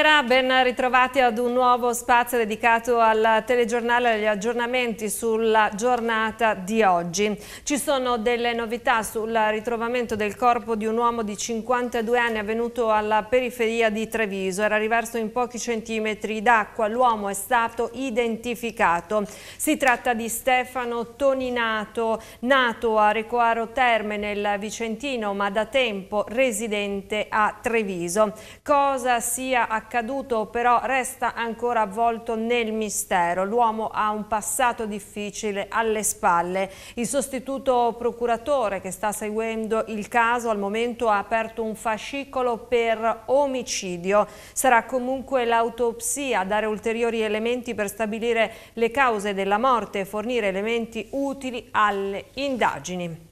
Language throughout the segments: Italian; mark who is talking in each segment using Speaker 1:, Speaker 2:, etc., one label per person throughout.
Speaker 1: Buonasera, ben ritrovati ad un nuovo spazio dedicato al telegiornale e agli aggiornamenti sulla giornata di oggi. Ci sono delle novità sul ritrovamento del corpo di un uomo di 52 anni avvenuto alla periferia di Treviso. Era riverso in pochi centimetri d'acqua, l'uomo è stato identificato. Si tratta di Stefano Toninato, nato a Recoaro Terme nel Vicentino ma da tempo residente a Treviso. Cosa sia accaduto? accaduto però resta ancora avvolto nel mistero. L'uomo ha un passato difficile alle spalle. Il sostituto procuratore che sta seguendo il caso al momento ha aperto un fascicolo per omicidio. Sarà comunque l'autopsia a dare ulteriori elementi per stabilire le cause della morte e fornire elementi utili alle indagini.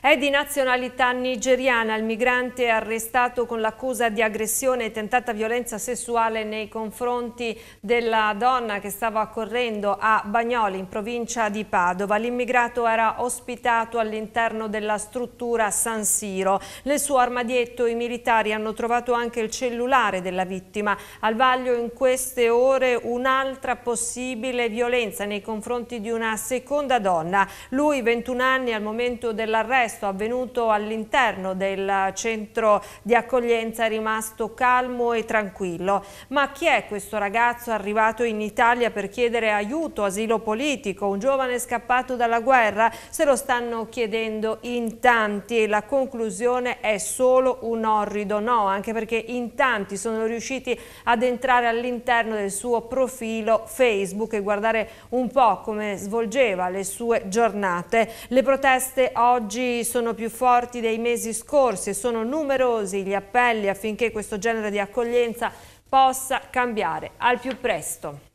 Speaker 1: È di nazionalità nigeriana il migrante arrestato con l'accusa di aggressione e tentata violenza sessuale nei confronti della donna che stava correndo a Bagnoli in provincia di Padova. L'immigrato era ospitato all'interno della struttura San Siro. Nel suo armadietto i militari hanno trovato anche il cellulare della vittima. Al vaglio in queste ore un'altra possibile violenza nei confronti di una seconda donna. Lui 21 anni al momento dell'arresto arresto avvenuto all'interno del centro di accoglienza è rimasto calmo e tranquillo. Ma chi è questo ragazzo arrivato in Italia per chiedere aiuto, asilo politico, un giovane scappato dalla guerra? Se lo stanno chiedendo in tanti e la conclusione è solo un orrido no, anche perché in tanti sono riusciti ad entrare all'interno del suo profilo Facebook e guardare un po' come svolgeva le sue giornate. Le proteste oggi mesi sono più forti dei mesi scorsi e sono numerosi gli appelli affinché questo genere di accoglienza possa cambiare al più presto.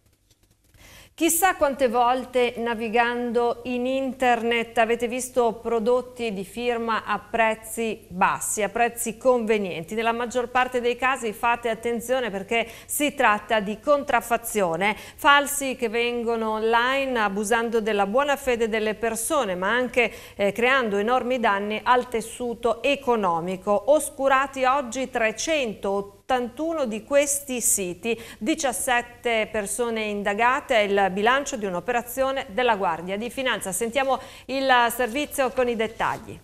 Speaker 1: Chissà quante volte navigando in internet avete visto prodotti di firma a prezzi bassi, a prezzi convenienti. Nella maggior parte dei casi fate attenzione perché si tratta di contraffazione, falsi che vengono online abusando della buona fede delle persone ma anche eh, creando enormi danni al tessuto economico. Oscurati oggi 380 71 di questi siti, 17 persone indagate, il bilancio di un'operazione della Guardia di Finanza. Sentiamo il servizio con i dettagli.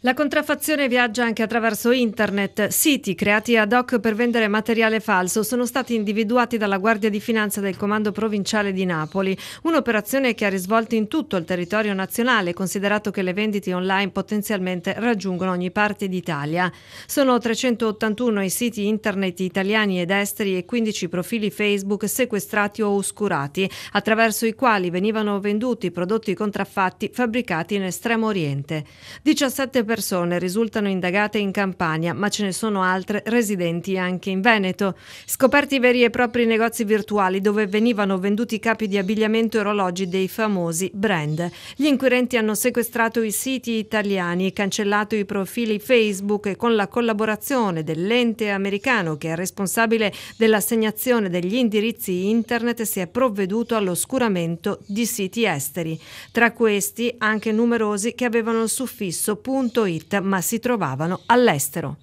Speaker 1: La contraffazione viaggia anche attraverso internet. Siti creati ad hoc per vendere materiale falso sono stati individuati dalla Guardia di Finanza del Comando Provinciale di Napoli. Un'operazione che ha risvolti in tutto il territorio nazionale, considerato che le vendite online potenzialmente raggiungono ogni parte d'Italia. Sono 381 i siti internet italiani ed esteri e 15 profili Facebook sequestrati o oscurati, attraverso i quali venivano venduti prodotti contraffatti fabbricati in Estremo Oriente. 17 persone risultano indagate in Campania, ma ce ne sono altre residenti anche in Veneto. Scoperti veri e propri negozi virtuali dove venivano venduti capi di abbigliamento e orologi dei famosi brand. Gli inquirenti hanno sequestrato i siti italiani, cancellato i profili Facebook e con la collaborazione dell'ente americano che è responsabile dell'assegnazione degli indirizzi internet si è provveduto all'oscuramento di siti esteri. Tra questi anche numerosi che avevano il suffisso punto www.radioticino.it ma si trovavano all'estero.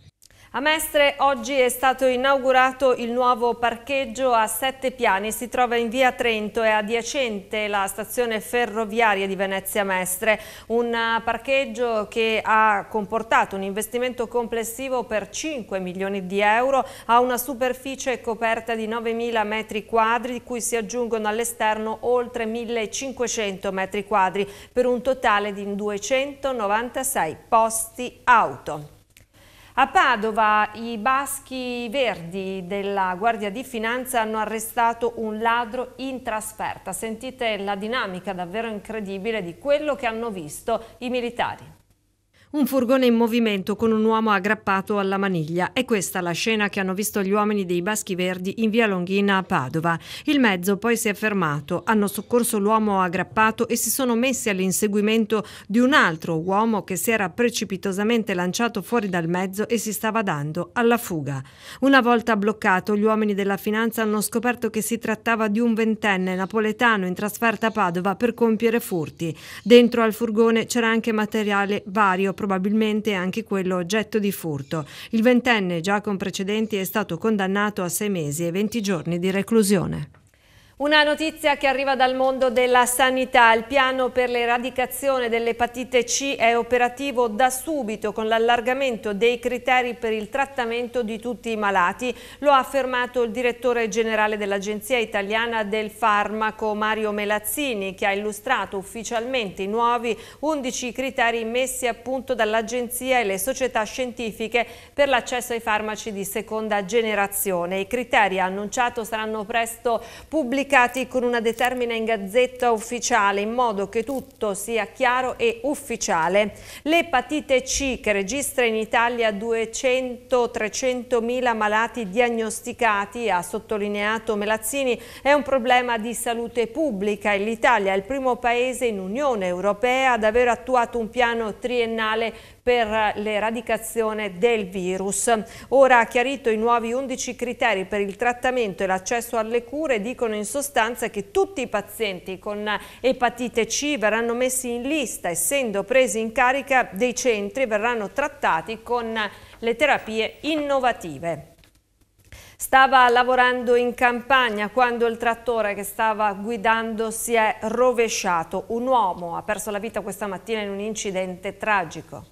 Speaker 1: A Mestre oggi è stato inaugurato il nuovo parcheggio a sette piani, si trova in via Trento e adiacente la stazione ferroviaria di Venezia Mestre, un parcheggio che ha comportato un investimento complessivo per 5 milioni di euro, ha una superficie coperta di 9.000 metri quadri, di cui si aggiungono all'esterno oltre 1.500 metri quadri, per un totale di 296 posti auto. A Padova i baschi verdi della Guardia di Finanza hanno arrestato un ladro in trasferta. Sentite la dinamica davvero incredibile di quello che hanno visto i militari. Un furgone in movimento con un uomo aggrappato alla maniglia. È questa la scena che hanno visto gli uomini dei Baschi Verdi in via Longhina a Padova. Il mezzo poi si è fermato, hanno soccorso l'uomo aggrappato e si sono messi all'inseguimento di un altro uomo che si era precipitosamente lanciato fuori dal mezzo e si stava dando alla fuga. Una volta bloccato, gli uomini della finanza hanno scoperto che si trattava di un ventenne napoletano in trasferta a Padova per compiere furti. Dentro al furgone c'era anche materiale vario probabilmente anche quello oggetto di furto. Il ventenne, già con precedenti, è stato condannato a sei mesi e venti giorni di reclusione. Una notizia che arriva dal mondo della sanità, il piano per l'eradicazione dell'epatite C è operativo da subito con l'allargamento dei criteri per il trattamento di tutti i malati, lo ha affermato il direttore generale dell'Agenzia Italiana del Farmaco Mario Melazzini che ha illustrato ufficialmente i nuovi 11 criteri messi a punto dall'Agenzia e le società scientifiche per l'accesso ai farmaci di seconda generazione. I criteri annunciati saranno presto pubblicati comunicati con una determina in gazzetta ufficiale in modo che tutto sia chiaro e ufficiale. L'epatite C che registra in Italia 200-300 mila malati diagnosticati, ha sottolineato Melazzini, è un problema di salute pubblica e l'Italia è il primo paese in Unione Europea ad aver attuato un piano triennale per l'eradicazione del virus. Ora ha chiarito i nuovi 11 criteri per il trattamento e l'accesso alle cure, dicono in sostanza che tutti i pazienti con epatite C verranno messi in lista, essendo presi in carica dei centri, verranno trattati con le terapie innovative. Stava lavorando in campagna quando il trattore che stava guidando si è rovesciato. Un uomo ha perso la vita questa mattina in un incidente tragico.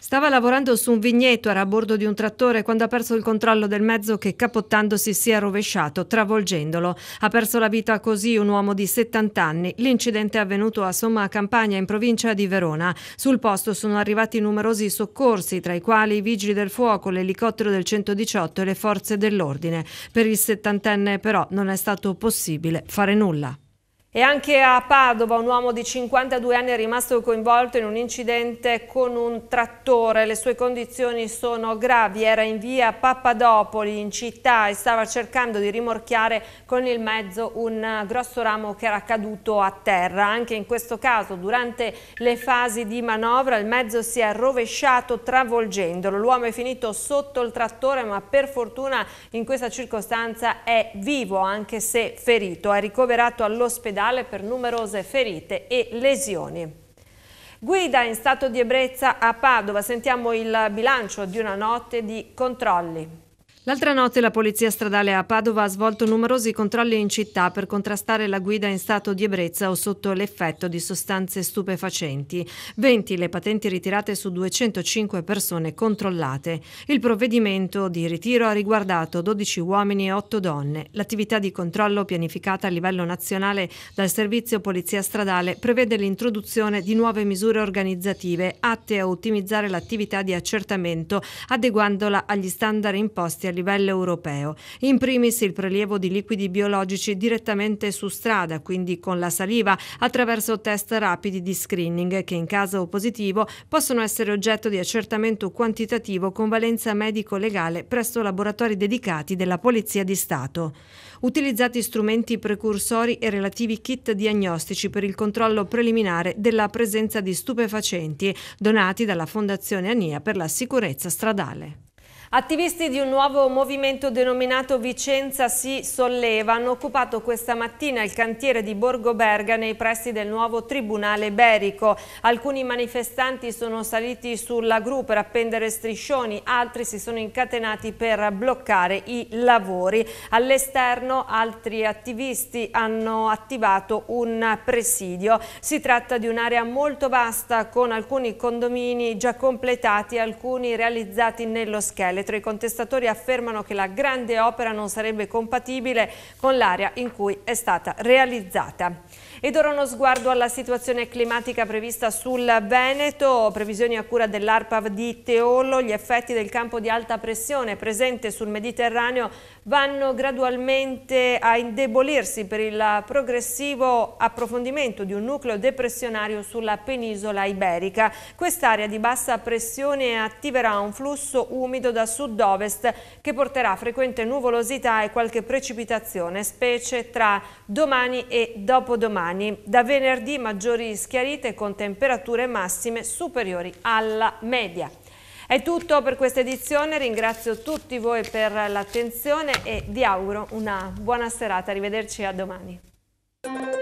Speaker 1: Stava lavorando su un vigneto, era a bordo di un trattore quando ha perso il controllo del mezzo che capottandosi si è rovesciato, travolgendolo. Ha perso la vita così un uomo di 70 anni. L'incidente è avvenuto a Somma Campagna in provincia di Verona. Sul posto sono arrivati numerosi soccorsi, tra i quali i vigili del fuoco, l'elicottero del 118 e le forze dell'ordine. Per il settantenne però non è stato possibile fare nulla. E anche a Padova un uomo di 52 anni è rimasto coinvolto in un incidente con un trattore. Le sue condizioni sono gravi. Era in via Pappadopoli in città e stava cercando di rimorchiare con il mezzo un grosso ramo che era caduto a terra. Anche in questo caso, durante le fasi di manovra, il mezzo si è rovesciato travolgendolo. L'uomo è finito sotto il trattore, ma per fortuna in questa circostanza è vivo, anche se ferito. È ricoverato all'ospedale all'ospedale per numerose ferite e lesioni. Guida in stato di ebbrezza a Padova, sentiamo il bilancio di una notte di controlli. L'altra notte la polizia stradale a Padova ha svolto numerosi controlli in città per contrastare la guida in stato di ebbrezza o sotto l'effetto di sostanze stupefacenti. 20 le patenti ritirate su 205 persone controllate. Il provvedimento di ritiro ha riguardato 12 uomini e 8 donne. L'attività di controllo pianificata a livello nazionale dal servizio polizia stradale prevede l'introduzione di nuove misure organizzative atte a ottimizzare l'attività di accertamento adeguandola agli standard imposti all'interno livello europeo. In primis il prelievo di liquidi biologici direttamente su strada, quindi con la saliva, attraverso test rapidi di screening che in caso positivo possono essere oggetto di accertamento quantitativo con valenza medico-legale presso laboratori dedicati della Polizia di Stato. Utilizzati strumenti precursori e relativi kit diagnostici per il controllo preliminare della presenza di stupefacenti donati dalla Fondazione Ania per la sicurezza stradale. Attivisti di un nuovo movimento denominato Vicenza si solleva hanno occupato questa mattina il cantiere di Borgo Berga nei pressi del nuovo Tribunale Berico. Alcuni manifestanti sono saliti sulla gru per appendere striscioni, altri si sono incatenati per bloccare i lavori. All'esterno altri attivisti hanno attivato un presidio. Si tratta di un'area molto vasta con alcuni condomini già completati, alcuni realizzati nello scheletro Israele. i contestatori affermano che la grande opera non sarebbe compatibile con l'area in cui è stata realizzata. Ed ora uno sguardo alla situazione climatica prevista sul Veneto, previsioni a cura dell'ARPAV di Teolo, gli effetti del campo di alta pressione presente sul Mediterraneo vanno gradualmente a indebolirsi per il progressivo approfondimento di un nucleo depressionario sulla penisola iberica. Quest'area di bassa pressione attiverà un flusso umido da sud-ovest che porterà frequente nuvolosità e qualche precipitazione, specie tra domani e dopodomani. Padani. Da venerdì maggiori schiarite con temperature massime superiori alla media. È tutto per questa edizione, ringrazio tutti voi per l'attenzione e vi auguro una buona serata, arrivederci a domani.